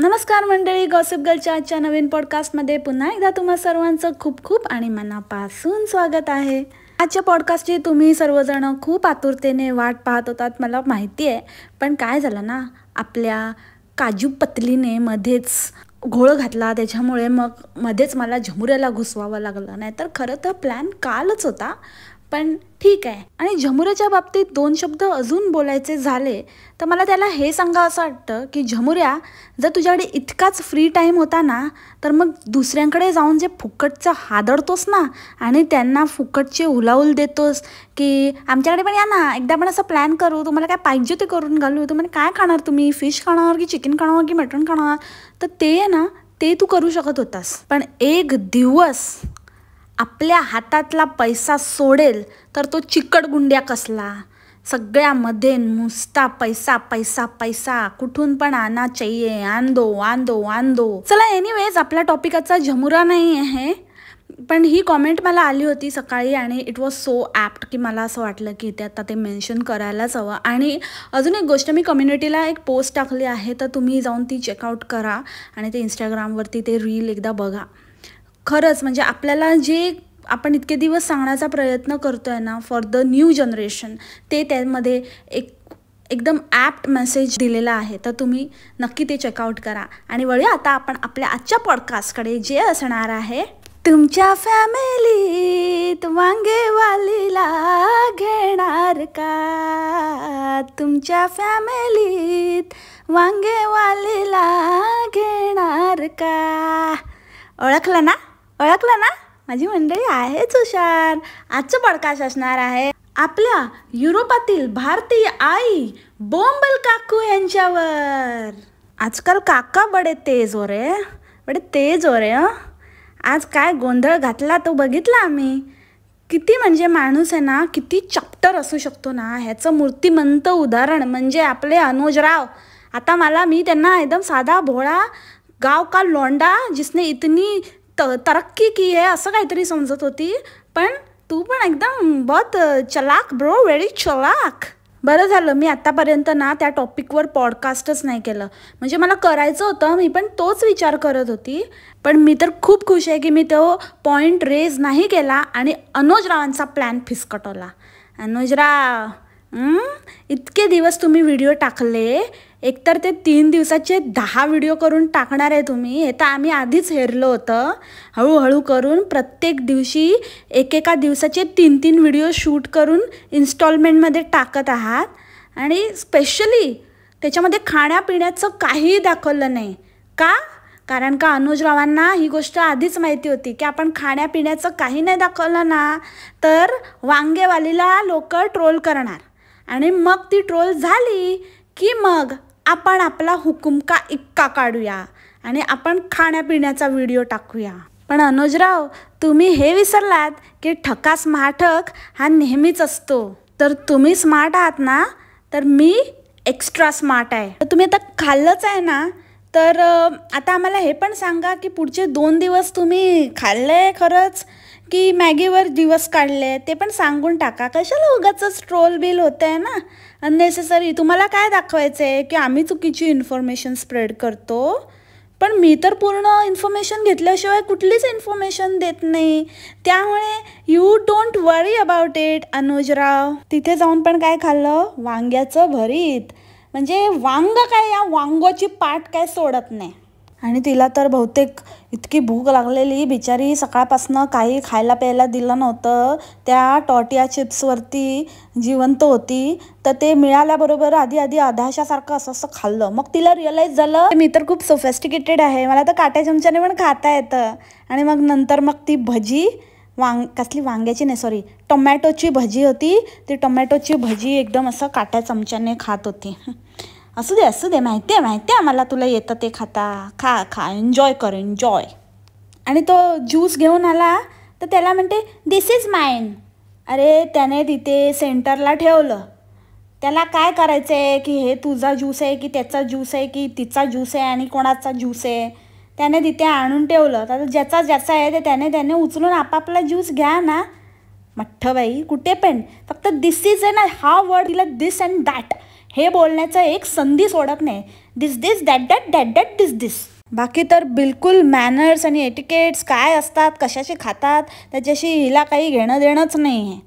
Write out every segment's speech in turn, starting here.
नमस्कार मंडळी गॉसिप गर्लच्या आजच्या नवीन पॉडकास्टमध्ये पुन्हा एकदा तुम्हा सर्वांचं खूप खूप आणि मनापासून स्वागत आहे आजच्या पॉडकास्टची तुम्ही सर्वजण खूप आतुरतेने वाट पाहत होतात मला माहिती आहे पण काय झालं ना आपल्या काजू पतलीने मध्येच घोळ घातला त्याच्यामुळे मग मध्येच मला झमुऱ्याला घुसवावं लागलं नाही तर खरं तर प्लॅन कालच होता पण ठीक आहे आणि झमुऱ्याच्या बाबतीत दोन शब्द अजून बोलायचे झाले तर मला त्याला हे सांगा असं वाटतं की झमुऱ्या जर तुझ्याकडे इतकाच फ्री टाईम होता ना तर मग दुसऱ्यांकडे जाऊन जे फुकटचं हादडतोस ना आणि त्यांना फुकटचे हुलाहुल देतोस की आमच्याकडे पण या ना एकदा पण असं प्लॅन करू तुम्हाला काय पाहिजे ते करून घालू तुम्हाला काय खाणार तुम्ही फिश खाणार की चिकन खाणार की मटण खाणार तर ते ना ते तू करू शकत होतास पण एक दिवस आपल्या हातातला पैसा सोडेल तर तो चिकट गुंड्या कसला सगळ्यामध्ये नुसता पैसा पैसा पैसा कुठून पण आना चाहिये आंदो आंदो आंदो चला एनिवेज आपल्या टॉपिकाचा झमुरा नाही आहे पण ही कॉमेंट मला आली होती सकाळी आणि इट वॉज सो ॲप्ट की मला असं वाटलं की ते आता ते मेन्शन करायलाच हवं आणि अजून एक गोष्ट मी कम्युनिटीला एक पोस्ट टाकली आहे तर तुम्ही जाऊन ती चेकआउट करा आणि ते इंस्टाग्रामवरती ते रील एकदा बघा खरंच म्हणजे आपल्याला जे आपण इतके दिवस सांगण्याचा प्रयत्न करतो आहे ना फॉर द न्यू जनरेशन ते त्यामध्ये एक एकदम ॲप्ट मेसेज दिलेला आहे तर तुम्ही नक्की ते चेकआउट करा आणि वळू आता आपण आपल्या आजच्या पॉडकास्टकडे जे असणार आहे तुमच्या फॅमिलीत वालीला घेणार का तुमच्या फॅमिलीत वालीला घेणार का ओळखलं ना ओळखलं ना माझी मंडळी आहेच हुशार आजचं पडकाश असणार आहे आपल्या युरोपातील भारतीय आई बोंबल काकू यांच्यावर आजकाल काका बडे तेज हो रे बडे तेज ओरे हो रे आज काय गोंधळ घातला तो बघितला आम्ही किती म्हणजे माणूस आहे ना किती चॅप्टर असू शकतो ना ह्याचं मूर्तिमंत उदाहरण म्हणजे आपले अनुजराव आता मला मी त्यांना एकदम साधा भोळा गाव का लोंडा जिसने इतनी त तरक्की की आहे असं काहीतरी समजत होती पण तू पण एकदम बहुत चलाक ब्रो वेळी चलाक बरं झालं मी आत्तापर्यंत ना त्या टॉपिकवर पॉडकास्टच नाही केलं म्हणजे मला करायचं होतं मी पण तोच विचार करत होती पण मी तर खूप खुश आहे की मी तो पॉईंट रेज नाही केला आणि अनुजरावांचा प्लॅन फिसकटवला अनुजराव इतके दिवस तुम्ही व्हिडिओ टाकले एकतर ते तीन दिवसाचे दहा व्हिडिओ करून टाकणार आहे तुम्ही हे तर आम्ही आधीच हेरलो होतं हळूहळू करून प्रत्येक दिवशी एकेका दिवसाचे तीन तीन व्हिडिओ शूट करून इन्स्टॉलमेंटमध्ये टाकत आहात आणि स्पेशली त्याच्यामध्ये खाण्यापिण्याचं काहीही दाखवलं नाही का कारण का अनुजरावांना ही गोष्ट आधीच माहिती होती की आपण खाण्यापिण्याचं काही नाही दाखवलं ना तर वांगेवालीला लोक ट्रोल करणार आणि मग ती ट्रोल झाली की मग आपण आपला हुकुमका का इक्का काढूया आणि आपण खाण्यापिण्याचा व्हिडिओ टाकूया पण अनुजराव तुम्ही हे विसरलात की ठका स्मार्टक हा नेहमीच असतो तर तुम्ही स्मार्ट आहात ना तर मी एक्स्ट्रा स्मार्ट आहे तर तुम्ही आता खाल्लंच आहे ना तर आता आम्हाला हे पण सांगा की पुढचे दोन दिवस तुम्ही खाल्ले आहे खरंच की मॅगीवर दिवस काढले ते पण सांगून टाका कशाला उगाच स्ट्रोल बिल होतं आहे ना अननेसेसरी तुम्हाला काय दाखवायचं आहे की आम्ही चुकीची इन्फॉर्मेशन स्प्रेड करतो पण मी तर पूर्ण इन्फॉर्मेशन घेतल्याशिवाय कुठलीच इन्फॉर्मेशन देत नाही त्यामुळे you don't worry about it Anujrao तिथे जाऊन पण काय खाल्लं वांग्याचं भरीत म्हणजे वांग काय या वांगोची पाट काय सोडत नाही आणि तिला तर बहुतेक इतकी भूक लागलेली बिचारी सकाळपासनं काही खायला प्यायला दिलं नव्हतं त्या टॉटिया चिप्सवरती जिवंत होती तर ते मिळाल्याबरोबर आधी आधी आधाशासारखं असं असं खाल्लं मग तिला रिअलाईज झालं मी तर खूप सोफेस्टिकेटेड आहे मला तर काट्या चमच्याने पण खाता येतं आणि मग नंतर मग ती भजी वांग कसली वांग्याची नाही सॉरी टोमॅटोची भजी होती ती टोमॅटोची भजी एकदम असं काट्या चमच्याने खात होती असू दे असू दे माहिती आहे माहिती आहे मला तुला येतं ते खाता खा खा एन्जॉय कर एन्जॉय आणि तो ज्यूस घेऊन आला तर त्याला म्हणते दिस इज माइन अरे त्याने तिथे सेंटरला ठेवलं त्याला काय करायचं आहे की हे तुझा ज्यूस आहे की त्याचा ज्यूस आहे की तिचा ज्यूस आहे आणि कोणाचा ज्यूस आहे त्याने तिथे आणून ठेवलं तर ज्याचा ज्याचा आहे ते त्याने त्याने उचलून आपापला ज्यूस घ्या ना बाई कुठे पण फक्त दिस इज ना हा वर्ड तिला दिस अँड दॅट हे बोलण्याचं एक संधी सोडत नाही this this that that that that this this बाकी तर बिलकुल मॅनर्स आणि एटिकेट्स काय असतात कशाशी खातात त्याच्याशी हिला काही घेणं देणंच नाही आहे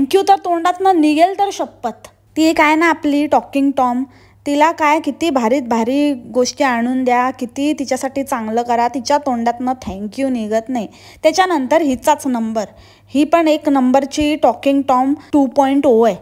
थँक्यू तर तोंडातनं निघेल तर शपथ ती एक आहे ना आपली टॉकिंग टॉम तिला काय किती भारीत भारी गोष्टी आणून द्या किती तिच्यासाठी चांगलं करा तिच्या तोंडातनं थँक्यू निघत नाही त्याच्यानंतर हिचाच नंबर ही पण एक नंबरची talking Tom two point O आहे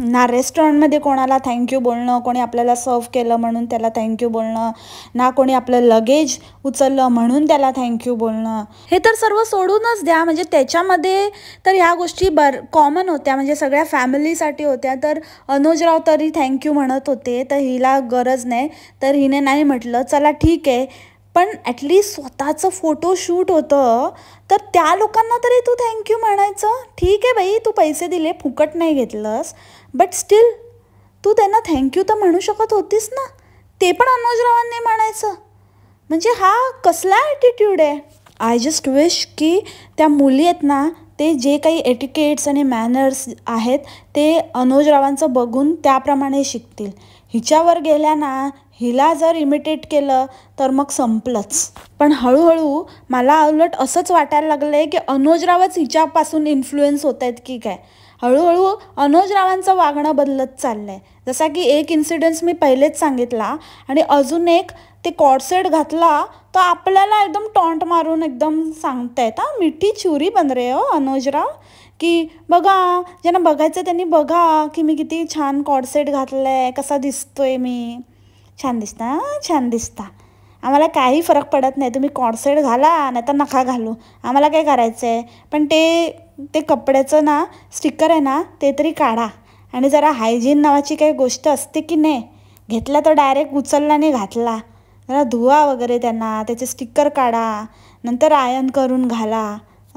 ना रेस्टॉरंटमध्ये कोणाला थँक्यू बोलणं कोणी आपल्याला सर्व केलं म्हणून त्याला थँक्यू बोलणं ना कोणी आपलं लगेज उचललं म्हणून त्याला थँक्यू बोलणं हे तर सर्व सोडूनच द्या म्हणजे त्याच्यामध्ये तर ह्या गोष्टी बर कॉमन होत्या म्हणजे सगळ्या फॅमिलीसाठी होत्या तर अनुजराव तरी थँक्यू म्हणत होते तर हिला गरज नाही तर हिने नाही म्हटलं चला ठीक आहे पण ॲटलीस्ट स्वतःचं फोटोशूट होतं तर त्या लोकांना तरी तू थँक्यू म्हणायचं ठीक आहे बाई तू पैसे दिले फुकट नाही घेतलंस बट स्टील तू त्यांना थँक्यू तर म्हणू शकत होतीस ना ते पण अनुजरावांनी म्हणायचं म्हणजे हा कसला ॲटिट्यूड आहे आय जस्ट विश की त्या मुली आहेत ना ते जे काही एटिकेट्स आणि मॅनर्स आहेत ते अनुजरावांचं बघून त्याप्रमाणे शिकतील हिच्यावर गेल्या ना हिला जर इमिटेट केलं तर मग संपलंच पण हळूहळू मला उलट असंच वाटायला लागलं आहे की अनुजरावच हिच्यापासून इन्फ्लुएन्स होत आहेत की काय हळूहळू अनुजरावांचं वागणं बदलत चाललं आहे जसा की एक इन्सिडन्स मी पहिलेच सांगितला आणि अजून एक ते कॉडसेट घातला तर आपल्याला एकदम टॉन्ट मारून एकदम आहेत हां मिठी चुरी बन रे हो अनुजराव की बघा ज्यांना बघायचं त्यांनी बघा की मी किती छान कॉडसेट घातलं आहे कसा दिसतोय मी छान दिसता छान दिसता आम्हाला काही फरक पडत नाही तुम्ही कॉडसेट घाला नाही तर नका घालू आम्हाला काय करायचं आहे पण ते ते कपड्याचं ना स्टिकर आहे ना ते तरी काढा आणि जरा हायजीन नावाची काही गोष्ट असते की नाही घेतला तर डायरेक्ट उचलला आणि घातला जरा धुवा वगैरे त्यांना त्याचे स्टिकर काढा नंतर आयन करून घाला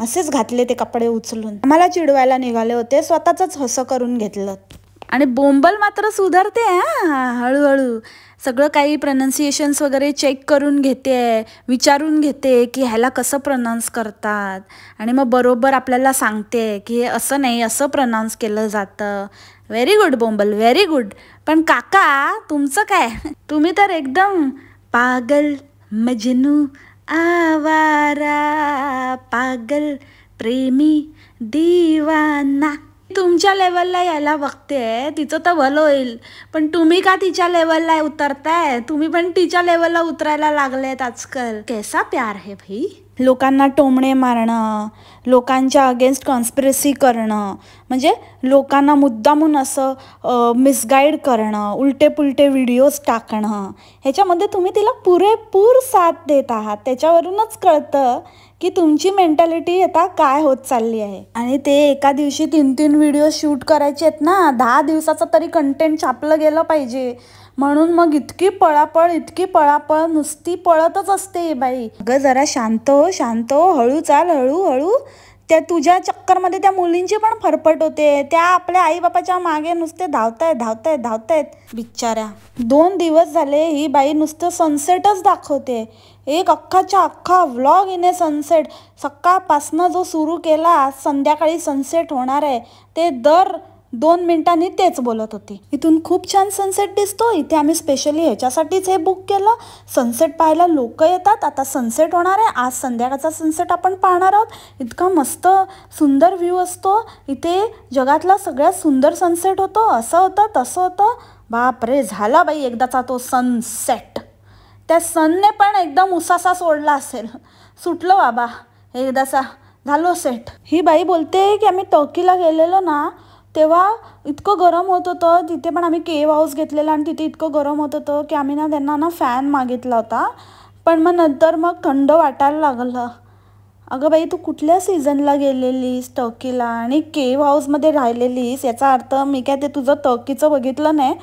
असेच घातले ते कपडे उचलून आम्हाला चिडवायला निघाले होते स्वतःच हसं करून घेतलं आणि बोंबल मात्र सुधारते हां हळूहळू सगळं काही प्रनन्सिएशन्स वगैरे चेक करून घेते विचारून घेते की ह्याला कसं प्रनाऊन्स करतात आणि मग बरोबर आपल्याला सांगते की हे असं नाही असं प्रनाऊन्स केलं जातं व्हेरी गुड बोंबल व्हेरी गुड पण काका तुमचं काय तुम्ही तर एकदम पागल मजनू आवारा पागल प्रेमी दिवाना तुमच्या लेवलला यायला बघते तिचं तर भलं होईल पण तुम्ही का तिच्या लेवलला उतरताय तुम्ही पण तिच्या लेवलला उतरायला लागलेत आजकाल कैसा प्यार है भाई लोकांना टोमणे मारणं लोकांच्या अगेन्स्ट कॉन्स्पिरसी करणं म्हणजे लोकांना मुद्दामून असं मिसगाईड करणं उलटे पुलटे व्हिडिओज टाकणं ह्याच्यामध्ये तुम्ही तिला पुरेपूर साथ देत आहात त्याच्यावरूनच कळतं की तुमची मेंटॅलिटी आता काय होत चालली आहे आणि ते एका दिवशी तीन तीन व्हिडिओ शूट करायचे आहेत ना दहा दिवसाचं तरी कंटेंट छापलं गेलं पाहिजे म्हणून मग इतकी पळापळ इतकी पळापळ नुसती पळतच असते बाई अगं जरा शांत हो शांत हो हळू चाल हळू हळू त्या तुझ्या चक्करमध्ये त्या मुलींची पण फरफट होते त्या आपल्या आईबापाच्या मागे नुसते धावतायत धावतायत धावतायत बिचाऱ्या दोन दिवस झाले ही बाई नुसतं सनसेटच दाखवते एक अख्खाच्या अख्खा व्लॉग इन ए सनसेट सकाळपासनं जो सुरू केला आज संध्याकाळी सनसेट होणार आहे ते दर दोन मिनिटांनी तेच बोलत होती इथून खूप छान सनसेट दिसतो इथे आम्ही स्पेशली ह्याच्यासाठीच हे बुक केलं सनसेट पाहायला लोक येतात आता सनसेट होणार आहे आज संध्याकाळचा सनसेट आपण पाहणार आहोत इतका मस्त सुंदर व्ह्यू असतो इथे जगातला सगळ्यात सुंदर सनसेट होतो असं होतं तसं होतं बापरे झाला बाई एकदाचा तो सनसेट त्या सनने पण एकदम उसासा सोडला असेल सुटलो बाबा एकदाचा झालो सेट ही बाई बोलते की आम्ही टर्कीला गेलेलो ना तेव्हा इतकं गरम होत होतं तिथे पण आम्ही केव हाऊस घेतलेला आणि तिथे इतकं गरम होत होतं की आम्ही ना त्यांना ना फॅन मागितला होता पण मग नंतर मग थंड वाटायला लागलं अगं बाई तू कुठल्या सीझनला गेलेलीस टर्कीला आणि केव हाऊसमध्ये राहिलेलीस याचा अर्थ मी काय ते तुझं टर्कीचं बघितलं नाही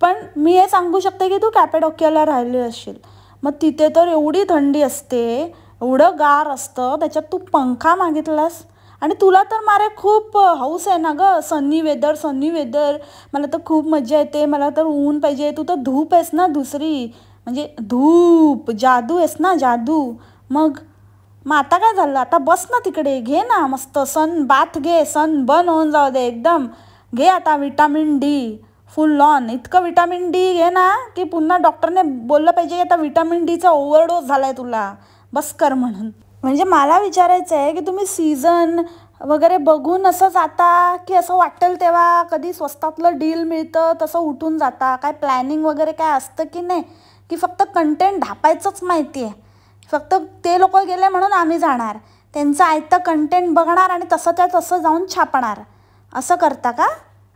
पण मी हे सांगू शकते की तू कॅपेडोक्याला राहिली असशील मग तिथे तर एवढी थंडी असते एवढं गार असतं त्याच्यात तू पंखा मागितलास आणि तुला तर मारे खूप हौस आहे ना ग सनी वेदर सनी वेदर मला तर खूप मजा येते मला तर ऊन पाहिजे तू तर धूप आहेस ना दुसरी म्हणजे धूप जादू आहेस ना जादू मग मग आता काय झालं आता बस ना तिकडे घे ना मस्त सन बाथ घे सन बन होऊन जाऊ दे एकदम घे आता विटामिन डी फुल लॉन इतकं विटामिन डी घे ना की पुन्हा डॉक्टरने बोललं पाहिजे की आता विटामिन डीचा ओव्हरडोस झाला आहे तुला बस कर म्हणून म्हणजे मला विचारायचं आहे की तुम्ही सीझन वगैरे बघून असं जाता की असं वाटेल तेव्हा कधी स्वस्तातलं डील मिळतं तसं उठून जाता काय प्लॅनिंग वगैरे काय असतं की नाही की फक्त कंटेंट ढापायचंच माहिती आहे फक्त ते लोक गेले म्हणून आम्ही जाणार त्यांचं आयतं कंटेंट बघणार आणि तसं त्या तसं जाऊन छापणार असं करता का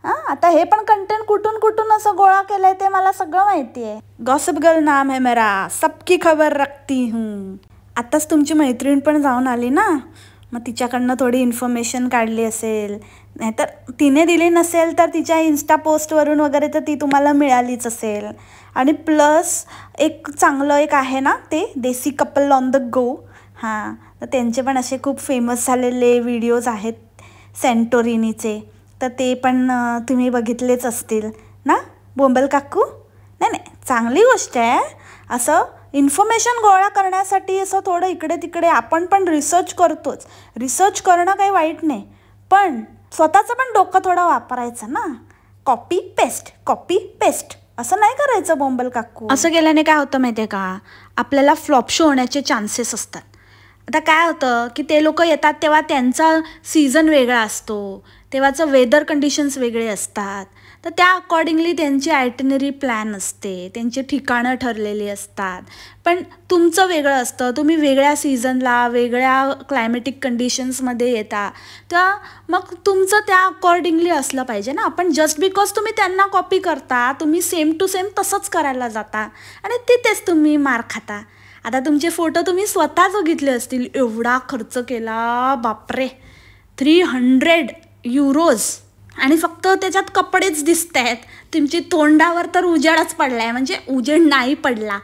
हां आता हे पण कंटेंट कुठून कुठून असं गोळा केलंय ते मला सगळं माहिती आहे गॉसिप गर्ल नाम है मेरा सबकी खबर रखती हूँ आत्ताच तुमची मैत्रीण पण जाऊन आली ना मग तिच्याकडनं थोडी इन्फॉर्मेशन काढली असेल नाहीतर तिने दिली नसेल तर तिच्या इन्स्टा पोस्टवरून वगैरे तर ती तुम्हाला मिळालीच असेल आणि प्लस एक चांगलं एक आहे ना ते desi couple on the go हां तर त्यांचे पण असे खूप फेमस झालेले व्हिडिओज आहेत सेंटोरिनीचे तर ते पण तुम्ही बघितलेच असतील ना बोंबल काकू नाही नाही चांगली गोष्ट आहे असं इन्फॉर्मेशन गोळा करण्यासाठी असं थोडं इकडे तिकडे आपण पण रिसर्च करतोच रिसर्च करणं काही वाईट नाही पण स्वतःचं पण डोकं थोडं वापरायचं ना कॉपी पेस्ट कॉपी पेस्ट असं नाही करायचं बोंबल काकू असं केल्याने काय होतं माहिती आहे का आपल्याला फ्लॉप शो होण्याचे चान्सेस असतात आता काय होतं की ते लोक येतात तेव्हा त्यांचा सीझन वेगळा असतो तेव्हाचं वेदर कंडिशन्स वेगळे असतात तर त्या अकॉर्डिंगली त्यांची आयटनरी प्लॅन असते त्यांची ठिकाणं ठरलेली असतात पण तुमचं वेगळं असतं तुम्ही वेगळ्या सीझनला वेगळ्या क्लायमेटिक कंडिशन्समध्ये येता तर मग तुमचं त्या अकॉर्डिंगली असलं पाहिजे ना पण जस्ट बिकॉज तुम्ही त्यांना कॉपी करता तुम्ही सेम टू सेम तसंच करायला जाता आणि तिथेच तुम्ही मार खाता आता तुमचे फोटो तुम्ही स्वतःच बघितले असतील एवढा खर्च केला बापरे थ्री हंड्रेड युरोज आणि फक्त त्याच्यात कपडेच दिसत आहेत तुमची तोंडावर तर उजेडच पडला आहे म्हणजे उजेड नाही पडला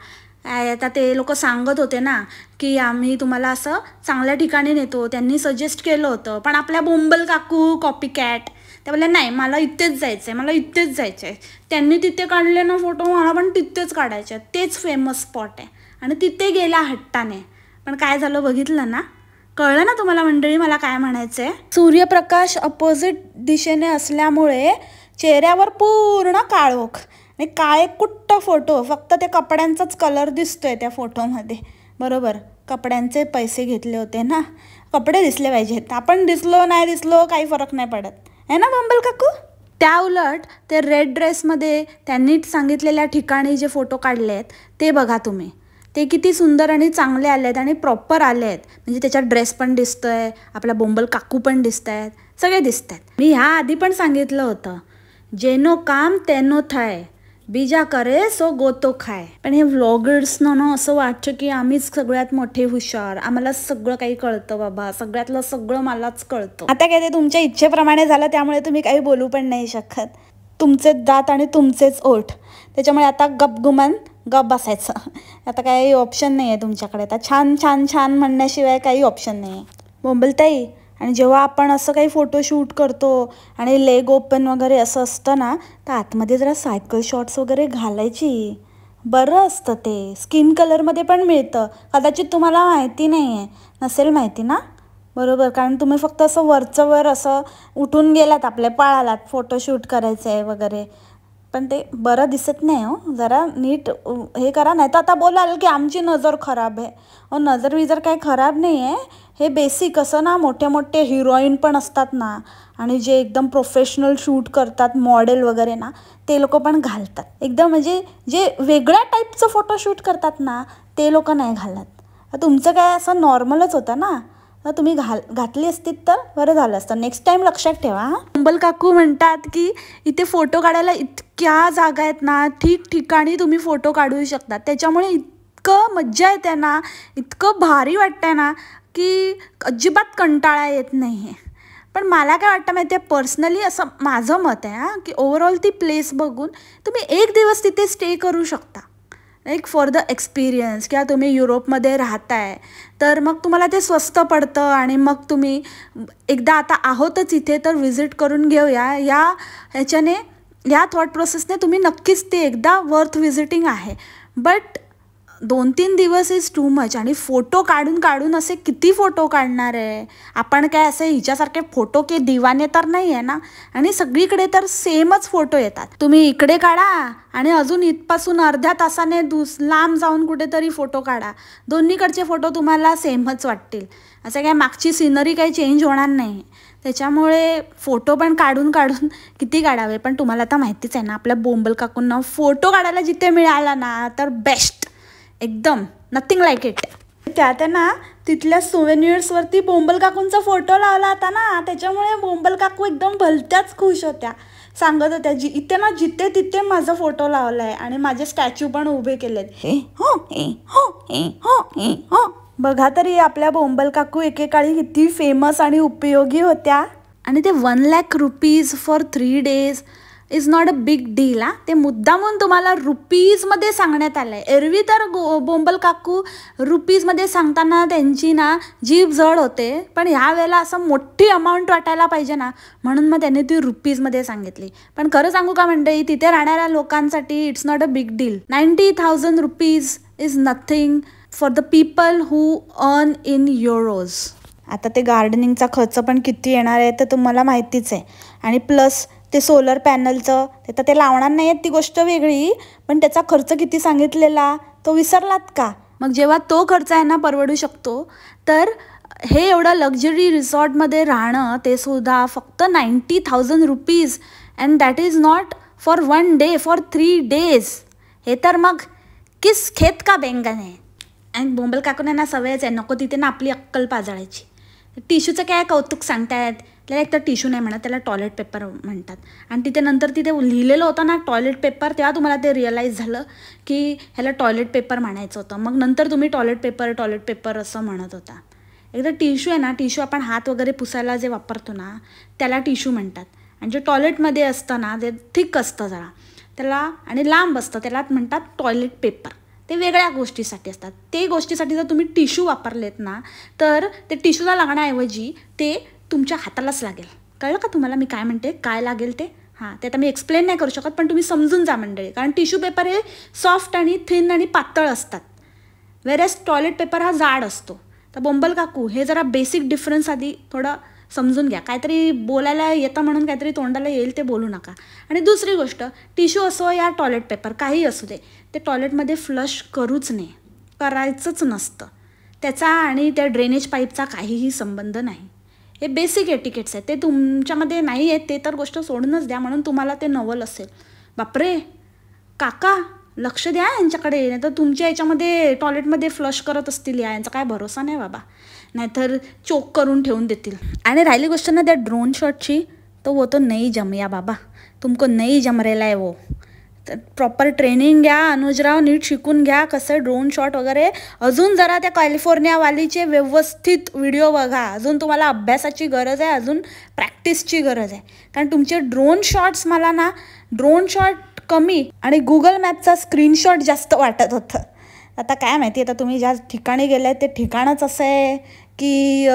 आता ते लोक सांगत होते ना की आम्ही तुम्हाला असं चांगल्या ठिकाणी नेतो त्यांनी सजेस्ट केलं होतं पण आपल्या बोंबल काकू कॉपी कॅट ते नाही मला इथेच जायचं आहे मला इथेच जायचं आहे त्यांनी तिथे काढले ना फोटो मला पण तिथेच काढायचे तेच फेमस स्पॉट आहे आणि तिथे गेला हट्टाने पण काय झालं बघितलं ना कळलं ना तुम्हाला मंडळी मला काय म्हणायचं आहे सूर्यप्रकाश अपोजिट दिशेने असल्यामुळे चेहऱ्यावर पूर्ण काळोख आणि काळे कुट्ट फोटो फक्त ते कपड्यांचाच कलर दिसतोय त्या फोटोमध्ये बरोबर कपड्यांचे पैसे घेतले होते ना कपडे दिसले पाहिजेत आपण दिसलो नाही दिसलो काही फरक नाही पडत आहे ना बंबल काकू त्या उलट ते रेड ड्रेसमध्ये त्यांनी सांगितलेल्या ठिकाणी जे फोटो काढले आहेत ते बघा तुम्ही ते किती सुंदर आणि चांगले आले आहेत आणि प्रॉपर आले आहेत म्हणजे त्याच्यात ड्रेस पण दिसतो आहे आपला बोंबल काकू पण दिसत आहेत सगळे दिसत आहेत मी ह्या आधी पण सांगितलं होतं जेनो काम तेनो थाय बीजा करे सो गोतो खाय पण हे व्लॉगर्सनं ना असं वाटतं की आम्हीच सगळ्यात मोठे हुशार आम्हाला सगळं काही कळतं बाबा सगळ्यातलं सगळं मलाच कळतं आता काय ते तुमच्या इच्छेप्रमाणे झालं त्यामुळे तुम्ही काही बोलू पण नाही शकत तुमचे दात आणि तुमचेच ओठ त्याच्यामुळे आता गपगुमान गप बसायचं आता काही ऑप्शन नाही आहे तुमच्याकडे आता छान छान छान म्हणण्याशिवाय काही ऑप्शन नाही आहे बोंबलताई आणि जेव्हा आपण असं काही फोटो शूट करतो आणि लेग ओपन वगैरे असं असतं ना तर आतमध्ये जरा सायकल शॉट्स वगैरे घालायची बरं असतं ते स्किन कलरमध्ये पण मिळतं कदाचित तुम्हाला माहिती नाही आहे नसेल माहिती ना बरोबर कारण तुम्ही फक्त असं वरचं वर असं उठून गेलात आपल्या पाळालात फोटोशूट करायचं आहे वगैरे पण ते बरं दिसत नाही हो जरा नीट हे करा नाही तर आता बोलाल की आमची नजर खराब आहे हो नजर विजर काही खराब नाही आहे हे बेसिक असं ना मोठे मोठे हिरोईन पण असतात ना आणि जे एकदम प्रोफेशनल शूट करतात मॉडेल वगैरे ना ते लोक पण घालतात एकदम म्हणजे जे वेगळ्या टाईपचं शूट करतात ना ते लोक नाही घालत तुमचं काय असं नॉर्मलच होतं ना तर तुम्ही घाल घातली असतीत तर बरं झालं असतं नेक्स्ट टाईम लक्षात ठेवा हां अंबल काकू म्हणतात की इथे फोटो काढायला इतक्या जागा आहेत ना ठीक ठिकाणी तुम्ही फोटो काढू शकता त्याच्यामुळे इतकं मज्जा येते ना इतकं भारी वाटतंय ना की अजिबात कंटाळा येत नाही आहे पण मला काय वाटतं माहिती आहे पर्सनली असं माझं मत आहे हां की ओवरऑल ती प्लेस बघून तुम्ही एक दिवस तिथे स्टे करू शकता एक फॉर द एक्सपिरियन्स किंवा तुम्ही युरोपमध्ये राहताय तर मग तुम्हाला ते स्वस्त पडतं आणि मग तुम्ही एकदा आता आहोतच इथे तर विजिट करून घेऊया या ह्याच्याने या थॉट प्रोसेसने तुम्ही नक्कीच ते एकदा वर्थ व्हिजिटिंग आहे बट दोन तीन दिवस इज टू मच आणि फोटो काढून काढून असे किती फोटो काढणार आहे आपण काय असे हिच्यासारखे फोटो के दिवाने तर नाही आहे ना आणि सगळीकडे तर सेमच फोटो येतात तुम्ही इकडे काढा आणि अजून इथपासून अर्ध्या तासाने दुस लांब जाऊन कुठेतरी फोटो काढा दोन्हीकडचे फोटो तुम्हाला सेमच वाटतील असं काय मागची सिनरी काही चेंज होणार नाही त्याच्यामुळे फोटो पण काढून काढून किती काढावे पण तुम्हाला आता माहितीच आहे ना आपल्या बोंबल काकूंना फोटो काढायला जिथे मिळाला ना तर बेस्ट एकदम नथिंग लाईक इट त्या त्यांना तिथल्या सुवेनियर्सवरती बोंबल काकूंचा फोटो लावला होता ना त्याच्यामुळे बोंबल काकू एकदम भलत्याच खुश होत्या सांगत होत्या जी इथे ना जिथे तिथे माझा फोटो लावला आहे आणि माझे स्टॅच्यू पण उभे केलेत हो हो हो हो बघा तरी आपल्या बोंबल काकू एकेकाळी किती फेमस आणि उपयोगी होत्या आणि ते one lakh rupees for three days is not a big deal हा ते मुद्दामून तुम्हाला रुपीजमध्ये सांगण्यात आलं आहे एरवी तर गो बोंबल काकू रुपीजमध्ये सांगताना त्यांची ना जीभ जड होते पण ह्या वेळेला असं मोठी अमाऊंट वाटायला पाहिजे ना म्हणून मग त्यांनी ती रुपीजमध्ये सांगितली पण खरं सांगू का मंडळी म्हणजे, तिथे राहणाऱ्या लोकांसाठी it's not a big deal ninety thousand rupees is nothing for the people who earn in euros आता ते गार्डनिंगचा खर्च पण किती येणार आहे तर तुम्हाला माहितीच आहे आणि प्लस ते सोलर पॅनलचं ते तर ते लावणार नाही आहेत ती गोष्ट वेगळी पण त्याचा खर्च किती सांगितलेला तो विसरलात का मग जेव्हा तो खर्च यांना परवडू शकतो तर हे एवढं लक्झरी रिसॉर्टमध्ये राहणं ते सुद्धा फक्त ninety thousand rupees and that is not for one day for three days हे तर मग किस खेत का बँकाने अँड बोंबल काकून यांना सवयच आहे नको तिथे ना आपली अक्कल पाजळायची टिश्यूचं काय कौतुक सांगतायत त्याला एक तर टिश्यू नाही म्हणत त्याला टॉयलेट पेपर म्हणतात आणि तिथे नंतर तिथे लिहिलेलं होतं ना टॉयलेट पेपर तेव्हा तुम्हाला ते रिअलाईज झालं की ह्याला टॉयलेट पेपर म्हणायचं होतं मग नंतर तुम्ही टॉयलेट पेपर टॉयलेट पेपर असं म्हणत होता एकदा टिश्यू आहे ना टिश्यू आपण हात वगैरे पुसायला जे वापरतो ना त्याला टिश्यू म्हणतात आणि जे टॉयलेटमध्ये असतं ना ते थिक असतं जरा त्याला आणि लांब असतं त्याला म्हणतात टॉयलेट पेपर ते वेगळ्या गोष्टीसाठी असतात ते गोष्टीसाठी जर तुम्ही टिश्यू वापरलेत ना तर ते टिश्यूला लागण्याऐवजी ते तुमच्या हातालाच लागेल कळलं का तुम्हाला मी काय म्हणते काय लागेल ते हां ते आता मी एक्सप्लेन नाही करू शकत पण तुम्ही समजून जा मंडळी कारण टिश्यू पेपर हे सॉफ्ट आणि थिन आणि पातळ असतात वेरस टॉयलेट पेपर हा जाड असतो तर बोंबल काकू हे जरा बेसिक डिफरन्स आधी थोडं समजून घ्या काहीतरी बोलायला येतं म्हणून काहीतरी तोंडाला येईल ते बोलू नका आणि दुसरी गोष्ट टिश्यू असो या टॉयलेट पेपर काही असू दे ते टॉयलेटमध्ये फ्लश करूच नाही करायचंच नसतं त्याचा आणि त्या ड्रेनेज पाईपचा काहीही संबंध नाही हे बेसिक एटिकेट्स आहेत ते तुमच्यामध्ये नाही आहेत ते तर गोष्ट सोडूनच द्या म्हणून तुम्हाला ते नवल असेल बापरे काका लक्ष द्या यांच्याकडे नाही तर तुमच्या याच्यामध्ये टॉयलेटमध्ये फ्लश करत असतील या यांचा काय भरोसा नाही बाबा नाहीतर चोक करून ठेवून देतील आणि राहिली गोष्ट ना त्या ड्रोन शॉटची तो वो तो नाही जमया बाबा तुमको नाही जमरेला आहे वो तर प्रॉपर ट्रेनिंग घ्या अनुजराव नीट शिकून घ्या कसं ड्रोन शॉट वगैरे अजून जरा त्या कॅलिफोर्नियावालीचे व्यवस्थित व्हिडिओ बघा अजून तुम्हाला अभ्यासाची गरज आहे अजून प्रॅक्टिसची गरज आहे कारण तुमचे ड्रोन शॉट्स मला ना ड्रोन शॉट कमी आणि गुगल मॅपचा स्क्रीनशॉट जास्त वाटत होतं आता काय माहिती आता तुम्ही ज्या ठिकाणी गेले ते ठिकाणच असं आहे की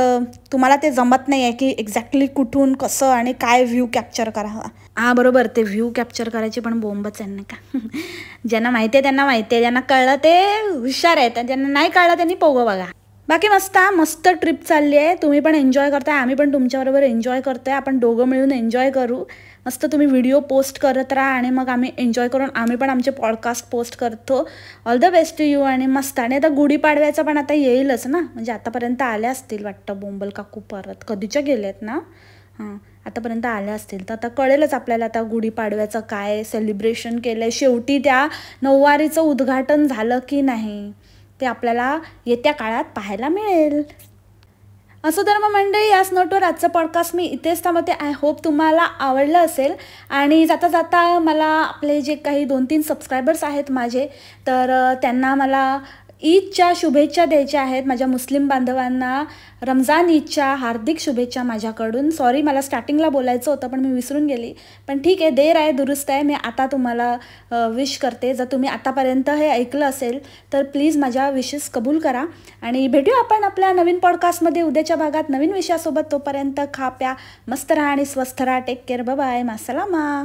तुम्हाला ते जमत नाही आहे की एक्झॅक्टली कुठून कसं आणि काय व्ह्यू कॅप्चर करावा हां बरोबर ते व्ह्यू कॅप्चर करायची पण बोंबच आहे ना का ज्यांना माहिती आहे त्यांना माहिती आहे ज्यांना कळलं ते हुशार आहेत ज्यांना नाही कळलं त्यांनी पोगं बघा बाकी मस्त मस्त ट्रिप चालली आहे तुम्ही पण एन्जॉय करताय आम्ही पण तुमच्याबरोबर एन्जॉय करतोय आपण दोघं मिळून एन्जॉय करू मस्त तुम्ही व्हिडिओ पोस्ट करत राहा आणि मग आम्ही एन्जॉय करून आम्ही पण आमचे पॉडकास्ट पोस्ट करतो all the best to you आणि मस्त आणि आता गुढीपाडव्याचा पण आता येईलच ना म्हणजे आतापर्यंत आल्या असतील वाटतं बोंबल काकू परत कधीच्या गेलेत ना आतापर्यंत आल्या असतील तर आता कळेलच आपल्याला आता गुढीपाडव्याचं काय सेलिब्रेशन केलं आहे शेवटी त्या नऊवारीचं उद्घाटन झालं की नाही ते आपल्याला येत्या काळात पाहायला मिळेल असं तर मग मंडळी याच नोटवर आजचं पॉडकास्ट मी इथेच थांबते आय होप तुम्हाला आवडलं असेल आणि जाता जाता मला आपले जे काही दोन तीन सबस्क्रायबर्स आहेत माझे तर त्यांना मला ईदच्या शुभेच्छा द्यायच्या आहेत माझ्या मुस्लिम बांधवांना रमजान ईदच्या हार्दिक शुभेच्छा माझ्याकडून सॉरी मला स्टार्टिंगला बोलायचं होतं पण मी विसरून गेली पण ठीक आहे देर आहे दुरुस्त आहे मी आता तुम्हाला विश करते जर तुम्ही आतापर्यंत हे ऐकलं असेल तर प्लीज माझ्या विशेस कबूल करा आणि भेटू आपण आपल्या नवीन पॉडकास्टमध्ये उद्याच्या भागात नवीन विषयासोबत तोपर्यंत खा प्या मस्त राहा आणि स्वस्थ राहा टेक केअर बाय मासलामा